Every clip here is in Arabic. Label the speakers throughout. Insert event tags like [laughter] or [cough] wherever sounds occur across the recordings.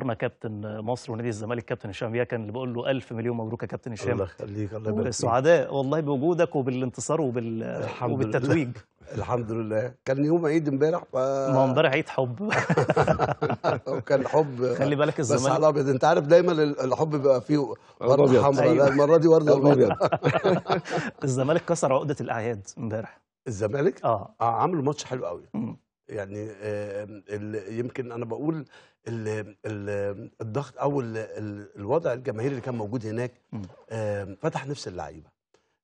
Speaker 1: اخترنا كابتن مصر ونادي الزمالك كابتن هشام بيه كان اللي بقول له الف مليون مبروك يا كابتن هشام الله يخليك الله يبارك سعداء والله بوجودك وبالانتصار وبال... الحمد وبالتتويج لله. الحمد لله
Speaker 2: كان يوم عيد امبارح ف... ما امبارح عيد حب وكان [laughs] حب خلي بالك الزمالك بس على الابيض انت عارف دايما الحب بيبقى فيه ورده حمراء أيوة. المره دي ورده ابيض [laughs] الزمالك كسر عقده الاعياد امبارح الزمالك اه, آه عملوا ماتش حلو قوي يعني يمكن انا بقول الضغط او الوضع الجماهيري اللي كان موجود هناك فتح نفس اللعيبه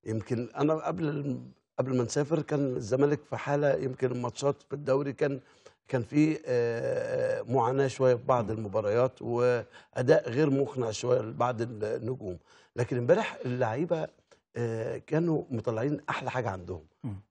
Speaker 2: يمكن انا قبل قبل ما نسافر كان الزمالك في حاله يمكن الماتشات في الدوري كان كان في معاناه شويه في بعض المباريات واداء غير مقنع شويه لبعض النجوم لكن امبارح اللعيبه آه، كانوا مطلعين احلى حاجه عندهم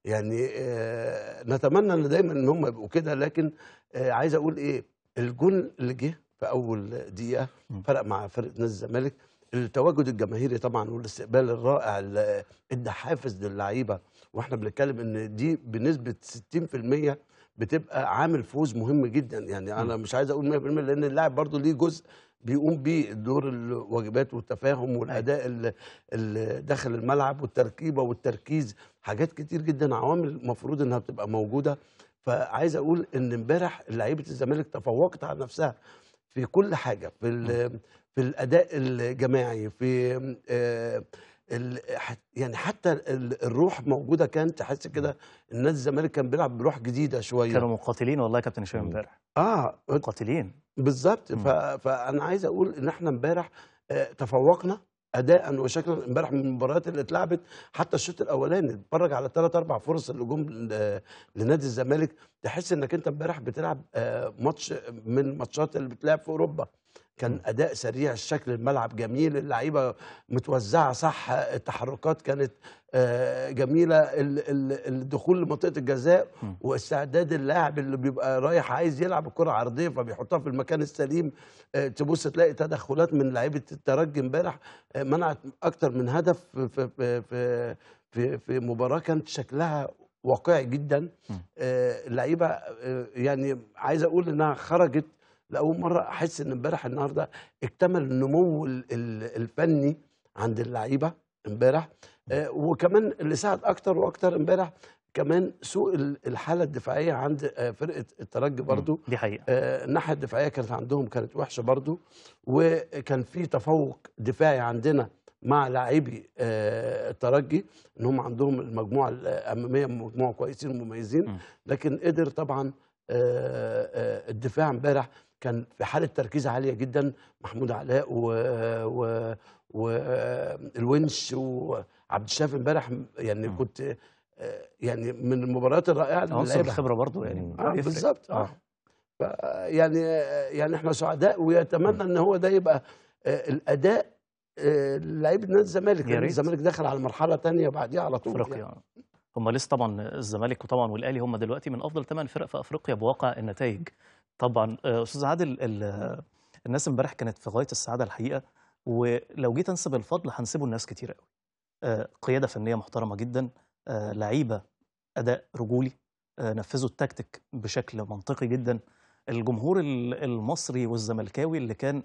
Speaker 2: يعني آه، نتمنى ان دايما ان هم يبقوا كده لكن آه، عايز اقول ايه الجون اللي جه في اول دقيقه فرق مع فرقه نادي الزمالك التواجد الجماهيري طبعا والاستقبال الرائع اللي ادى حافز للعيبه واحنا بنتكلم ان دي بنسبه 60% بتبقى عامل فوز مهم جدا يعني انا مش عايز اقول 100% لان اللاعب برضه ليه جزء بيقوم بيه دور الواجبات والتفاهم والاداء أيوة. اللي داخل الملعب والتركيبه والتركيز حاجات كتير جدا عوامل المفروض انها بتبقى موجوده فعايز اقول ان امبارح لعيبه الزمالك تفوقت على نفسها في كل حاجه في في الاداء الجماعي في آه، يعني حتى الروح موجوده كانت تحس كده الناس الزمالك كان بيلعب بروح جديده شويه كانوا مقاتلين والله يا كابتن هشام امبارح اه مقاتلين بالظبط فانا عايز اقول ان احنا امبارح آه، تفوقنا اداء وشكلا امبارح من المباريات اللي اتلعبت حتى الشوط الاولاني اتفرج على ثلاث اربع فرص جم لنادي الزمالك تحس انك انت امبارح بتلعب آه، ماتش من الماتشات اللي بتلعب في اوروبا كان اداء سريع الشكل الملعب جميل اللعيبه متوزعه صح التحركات كانت آه، جميله الدخول لمنطقه الجزاء واستعداد اللاعب اللي بيبقى رايح عايز يلعب الكره عرضيه فبيحطها في المكان السليم آه، تبص تلاقي تدخلات من لعيبه الترجي امبارح آه، منعت اكتر من هدف في في في, في مباراه كانت شكلها واقعي جدا اللعيبه يعني عايز اقول انها خرجت لاول مره احس ان امبارح النهارده اكتمل النمو الفني عند اللعيبه امبارح آه، وكمان اللي ساعد اكتر واكتر امبارح كمان سوء الحاله الدفاعيه عند آه، فرقه الترجي برضو دي حقيقه آه، الناحيه الدفاعيه كانت عندهم كانت وحشه برضو وكان في تفوق دفاعي عندنا مع لاعبي الترجي ان هم عندهم المجموعه الاماميه مجموعه كويسين ومميزين لكن قدر طبعا الدفاع امبارح كان في حاله تركيز عاليه جدا محمود علاء
Speaker 1: و, و...
Speaker 2: والونش وعبد الشافي امبارح يعني م. كنت يعني من المباريات الرائعه اللي عنصر الخبره برضه يعني آه بالظبط اه, آه. يعني يعني احنا سعداء ويتمنى ان هو ده يبقى آه، الاداء آه، لعيبه نادي الزمالك الزمالك دخل على مرحله ثانيه بعديها على طول افريقيا يعني.
Speaker 1: هم لسه طبعا الزمالك وطبعا والاهلي هم دلوقتي من افضل ثمان فرق في افريقيا بواقع النتائج طبعا آه، استاذ عادل الناس امبارح كانت في غايه السعاده الحقيقه ولو جيت انسب الفضل هنسيبه لناس كتير قوي آه، قياده فنيه محترمه جدا آه، لعيبه اداء رجولي نفذوا التكتيك بشكل منطقي جدا الجمهور المصري والزملكاوي اللي كان